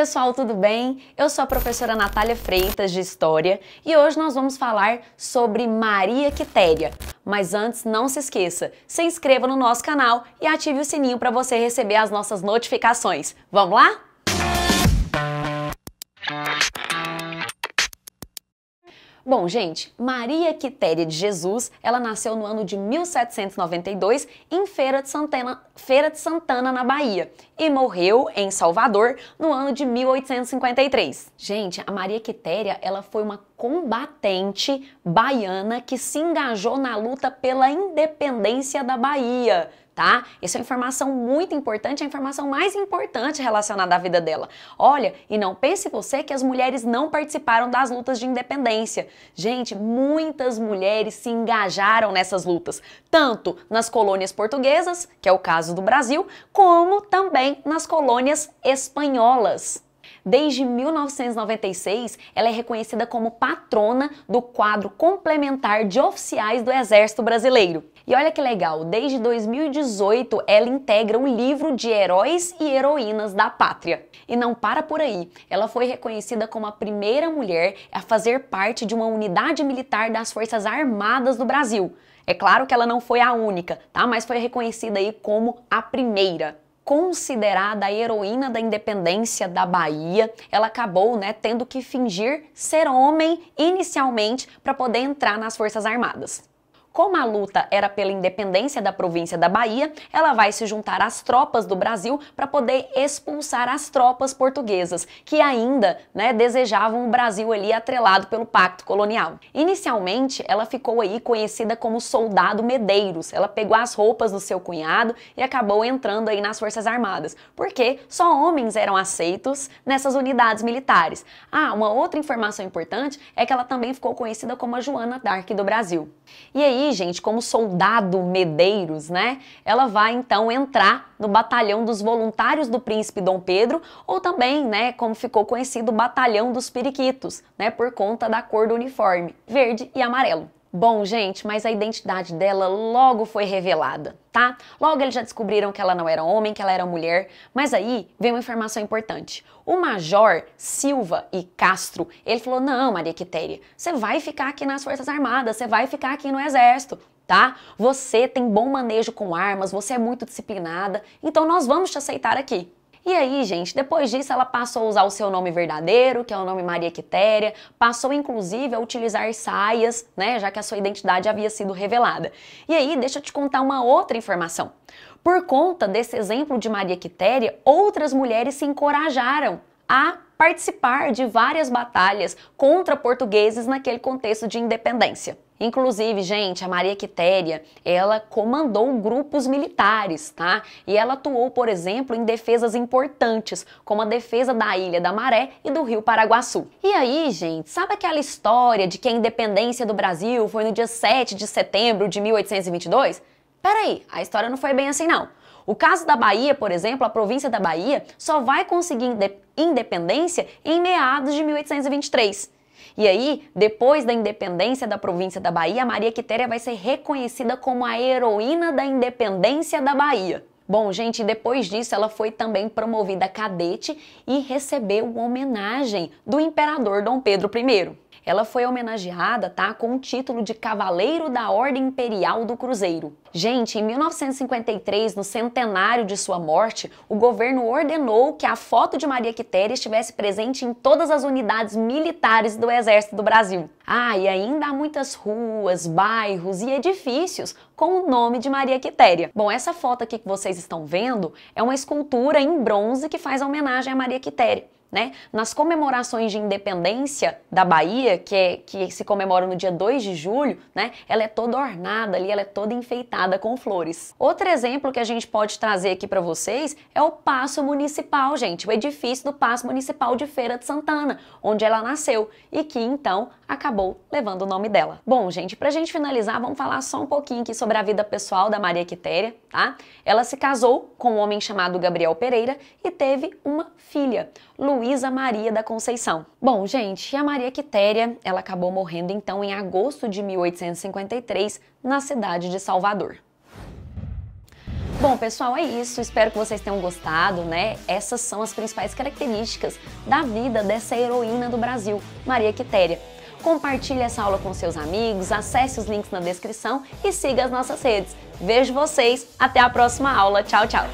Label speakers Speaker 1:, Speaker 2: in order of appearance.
Speaker 1: pessoal, tudo bem? Eu sou a professora Natália Freitas de História e hoje nós vamos falar sobre Maria Quitéria. Mas antes, não se esqueça, se inscreva no nosso canal e ative o sininho para você receber as nossas notificações. Vamos lá? Bom, gente, Maria Quitéria de Jesus, ela nasceu no ano de 1792 em Feira de Santana, Feira de Santana na Bahia, e morreu em Salvador no ano de 1853. Gente, a Maria Quitéria, ela foi uma combatente baiana que se engajou na luta pela independência da Bahia tá? Isso é informação muito importante, é a informação mais importante relacionada à vida dela. Olha, e não pense você que as mulheres não participaram das lutas de independência. Gente, muitas mulheres se engajaram nessas lutas, tanto nas colônias portuguesas, que é o caso do Brasil, como também nas colônias espanholas. Desde 1996, ela é reconhecida como patrona do quadro complementar de oficiais do Exército Brasileiro. E olha que legal, desde 2018 ela integra um livro de heróis e heroínas da pátria. E não para por aí, ela foi reconhecida como a primeira mulher a fazer parte de uma unidade militar das Forças Armadas do Brasil. É claro que ela não foi a única, tá? Mas foi reconhecida aí como a primeira considerada a heroína da independência da Bahia, ela acabou né, tendo que fingir ser homem inicialmente para poder entrar nas Forças Armadas. Como a luta era pela independência da província da Bahia, ela vai se juntar às tropas do Brasil para poder expulsar as tropas portuguesas, que ainda né, desejavam o Brasil ali atrelado pelo pacto colonial. Inicialmente, ela ficou aí conhecida como Soldado Medeiros. Ela pegou as roupas do seu cunhado e acabou entrando aí nas Forças Armadas, porque só homens eram aceitos nessas unidades militares. Ah, uma outra informação importante é que ela também ficou conhecida como a Joana Dark do Brasil. E aí, aí, gente, como soldado Medeiros, né? Ela vai então entrar no batalhão dos voluntários do príncipe Dom Pedro, ou também, né, como ficou conhecido, batalhão dos periquitos, né, por conta da cor do uniforme, verde e amarelo. Bom, gente, mas a identidade dela logo foi revelada, tá? Logo eles já descobriram que ela não era homem, que ela era mulher, mas aí vem uma informação importante. O Major Silva e Castro, ele falou: "Não, Maria Quitéria, você vai ficar aqui nas Forças Armadas, você vai ficar aqui no Exército, tá? Você tem bom manejo com armas, você é muito disciplinada, então nós vamos te aceitar aqui." E aí, gente, depois disso ela passou a usar o seu nome verdadeiro, que é o nome Maria Quitéria, passou inclusive a utilizar saias, né, já que a sua identidade havia sido revelada. E aí, deixa eu te contar uma outra informação. Por conta desse exemplo de Maria Quitéria, outras mulheres se encorajaram a participar de várias batalhas contra portugueses naquele contexto de independência. Inclusive, gente, a Maria Quitéria, ela comandou grupos militares, tá? E ela atuou, por exemplo, em defesas importantes, como a defesa da Ilha da Maré e do Rio Paraguaçu. E aí, gente, sabe aquela história de que a independência do Brasil foi no dia 7 de setembro de 1822? Peraí, a história não foi bem assim não. O caso da Bahia, por exemplo, a província da Bahia só vai conseguir independência em meados de 1823. E aí, depois da independência da província da Bahia, Maria Quitéria vai ser reconhecida como a heroína da independência da Bahia. Bom, gente, depois disso ela foi também promovida a cadete e recebeu homenagem do imperador Dom Pedro I. Ela foi homenageada, tá, com o título de Cavaleiro da Ordem Imperial do Cruzeiro. Gente, em 1953, no centenário de sua morte, o governo ordenou que a foto de Maria Quitéria estivesse presente em todas as unidades militares do Exército do Brasil. Ah, e ainda há muitas ruas, bairros e edifícios com o nome de Maria Quitéria. Bom, essa foto aqui que vocês estão vendo é uma escultura em bronze que faz homenagem a Maria Quitéria né? Nas comemorações de independência da Bahia, que, é, que se comemora no dia 2 de julho, né? Ela é toda ornada ali, ela é toda enfeitada com flores. Outro exemplo que a gente pode trazer aqui para vocês é o Paço Municipal, gente, o edifício do Paço Municipal de Feira de Santana, onde ela nasceu e que então acabou levando o nome dela. Bom, gente, pra gente finalizar, vamos falar só um pouquinho aqui sobre a vida pessoal da Maria Quitéria, tá? Ela se casou com um homem chamado Gabriel Pereira e teve uma filha, Lu Luísa Maria da Conceição. Bom, gente, a Maria Quitéria, ela acabou morrendo então em agosto de 1853 na cidade de Salvador. Bom, pessoal, é isso. Espero que vocês tenham gostado, né? Essas são as principais características da vida dessa heroína do Brasil, Maria Quitéria. Compartilhe essa aula com seus amigos, acesse os links na descrição e siga as nossas redes. Vejo vocês, até a próxima aula. Tchau, tchau!